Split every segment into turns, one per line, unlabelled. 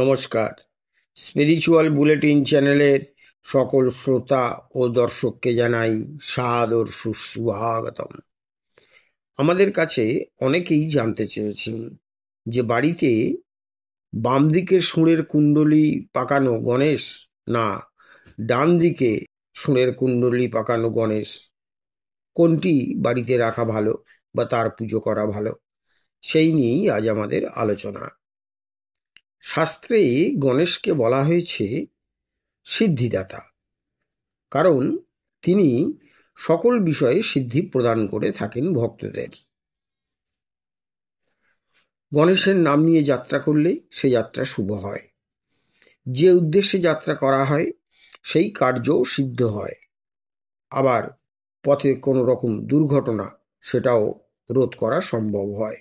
নমস্কার spiritual bulletin চ্যানেলের সকল শ্রোতা ও দর্শককে জানাই সাদর সুস্বাগতম আমাদের কাছে অনেকেই জানতে চেয়েছেন যে বাড়িতে বাম দিকে সুঁড়ের কুণ্ডলি পাকানো গণেশ না ডান দিকে সুঁড়ের কুণ্ডলি পাকানো গণেশ কোনটি বাড়িতে রাখা ভালো বা তার পুজো করা ভালো সেই নিয়েই আজ আমাদের আলোচনা শাস্ত্রে গণেশকে বলা হয়েছে সিদ্ধিদাতা কারণ তিনি সকল বিষয়ে সিদ্ধি প্রদান করে থাকেন ভক্তদের গণেশের নাম নিয়ে যাত্রা করলে সে যাত্রা শুভ হয় যে উদ্দেশ্যে যাত্রা করা হয় সেই কার্য সিদ্ধ হয় আবার পথে কোনো রকম দুর্ঘটনা সেটাও রোধ করা সম্ভব হয়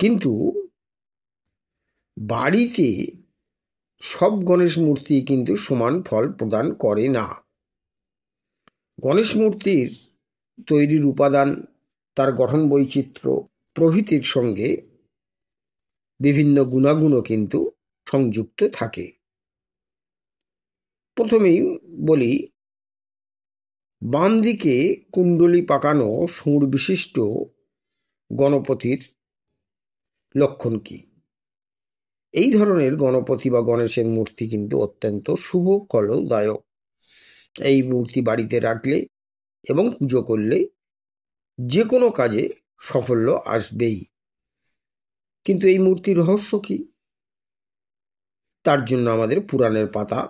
কিন্তু বাড়িতে সব গণেশ মূর্তি কিন্তু সমান ফল প্রদান করে না গণেশ মূর্তির তৈরির উপাদান তার গঠন বৈচিত্র্য প্রভৃতির সঙ্গে বিভিন্ন গুণাগুণও কিন্তু সংযুক্ত থাকে প্রথমেই বলি বাম দিকে কুণ্ডলি পাকানো সুর বিশিষ্ট গণপতির লক্ষণ কী এই ধরনের গণপতি বা গণেশের মূর্তি কিন্তু অত্যন্ত শুভ কলদায়ক এই মূর্তি বাড়িতে রাখলে এবং পুজো করলে যে কোনো কাজে সাফল্য আসবেই কিন্তু এই মূর্তির রহস্য কি তার জন্য আমাদের পুরাণের পাতা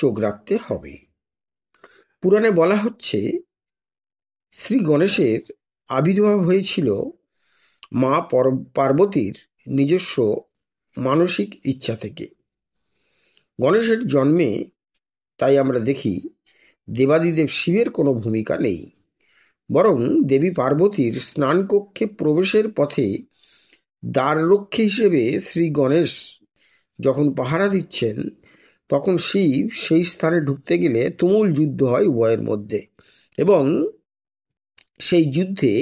চোখ রাখতে হবে পুরাণে বলা হচ্ছে শ্রী গণেশের আবির্ভাব হয়েছিল মা পার্বতীর নিজস্ব মানসিক ইচ্ছা থেকে গণেশের জন্মে তাই আমরা দেখি দেবাদিদেব শিবের কোনো ভূমিকা নেই বরং দেবী পার্বতীর স্নানকক্ষে প্রবেশের পথে দ্বাররক্ষী হিসেবে শ্রী গণেশ যখন পাহারা দিচ্ছেন তখন শিব সেই স্থানে ঢুকতে গেলে তুমুল যুদ্ধ হয় উভয়ের মধ্যে এবং সেই যুদ্ধে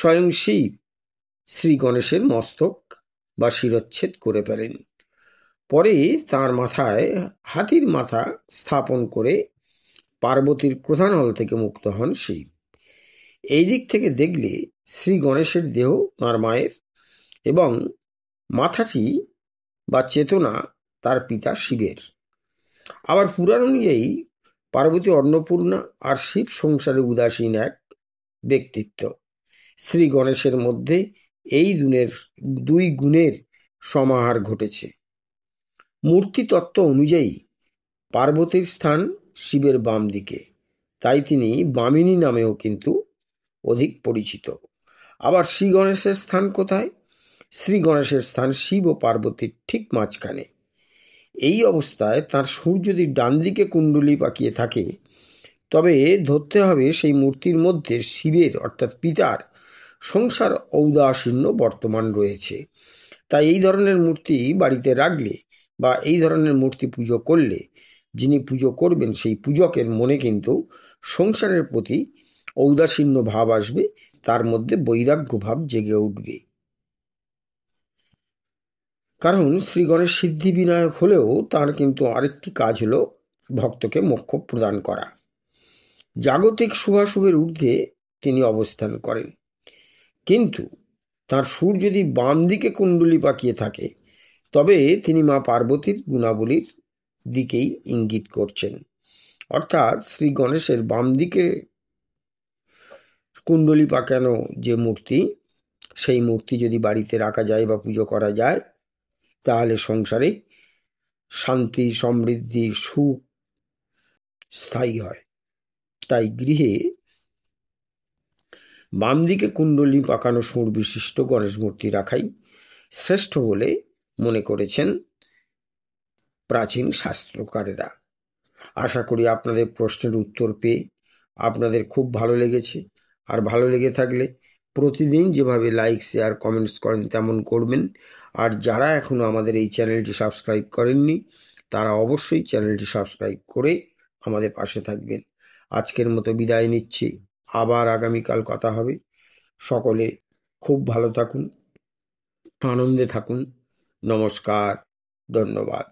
স্বয়ং শিব শ্রী গণেশের মস্তক বা শিরচ্ছেদ করে ফেলেন পরে তার মাথায় হাতির মাথা স্থাপন করে পার্বতীর প্রধান হল থেকে মুক্ত হন শিব এই দিক থেকে দেখলে শ্রী গণেশের দেহ তাঁর মায়ের এবং মাথাটি বা চেতনা তার পিতা শিবের আবার পুরাণ অনুযায়ী পার্বতী অন্নপূর্ণা আর শিব সংসারে উদাসীন এক ব্যক্তিত্ব শ্রী গণেশের মধ্যে এই দুনের দুই গুণের সমাহার ঘটেছে মূর্তি তত্ত্ব অনুযায়ী পার্বতীর স্থান শিবের বাম দিকে তাই তিনি বামিনী নামেও কিন্তু অধিক পরিচিত আবার শ্রী গণেশের স্থান কোথায় শ্রী গণেশের স্থান শিব ও পার্বতীর ঠিক মাঝখানে এই অবস্থায় তার সুর যদি ডান দিকে কুণ্ডলি পাকিয়ে থাকে তবে ধরতে হবে সেই মূর্তির মধ্যে শিবের অর্থাৎ পিতার সংসার ঔদাসীন্য বর্তমান রয়েছে তাই এই ধরনের মূর্তি বাড়িতে রাখলে বা এই ধরনের মূর্তি পুজো করলে যিনি পুজো করবেন সেই পূজকের মনে কিন্তু সংসারের প্রতি ঔদাসীন্য ভাব আসবে তার মধ্যে বৈরাগ্য ভাব জেগে উঠবে কারণ শ্রী গণেশ সিদ্ধি বিনায়ক হলেও তার কিন্তু আরেকটি কাজ হলো ভক্তকে মোক্ষ প্রদান করা জাগতিক শুভাশুভের ঊর্ধ্বে তিনি অবস্থান করেন কিন্তু তার সুর যদি বাম দিকে কুণ্ডলি পাকিয়ে থাকে তবে তিনি মা পার্বতীর গুণাবলীর দিকেই ইঙ্গিত করছেন অর্থাৎ শ্রী গণেশের বাম দিকে কুণ্ডলি পাকানো যে মূর্তি সেই মূর্তি যদি বাড়িতে রাখা যায় বা পুজো করা যায় তাহলে সংসারে শান্তি সমৃদ্ধি সুখ স্থায়ী হয় তাই গৃহে বাম দিকে কুণ্ডলী পাকানো সুর বিশিষ্ট গণেশ মূর্তি রাখাই শ্রেষ্ঠ বলে মনে করেছেন প্রাচীন শাস্ত্রকারেরা আশা করি আপনাদের প্রশ্নের উত্তর পেয়ে আপনাদের খুব ভালো লেগেছে আর ভালো লেগে থাকলে প্রতিদিন যেভাবে লাইক শেয়ার কমেন্টস করেন তেমন করবেন আর যারা এখনও আমাদের এই চ্যানেলটি সাবস্ক্রাইব করেননি তারা অবশ্যই চ্যানেলটি সাবস্ক্রাইব করে আমাদের পাশে থাকবেন আজকের মতো বিদায় নিচ্ছি আবার আগামীকাল কথা হবে সকলে খুব ভালো থাকুন আনন্দে থাকুন নমস্কার ধন্যবাদ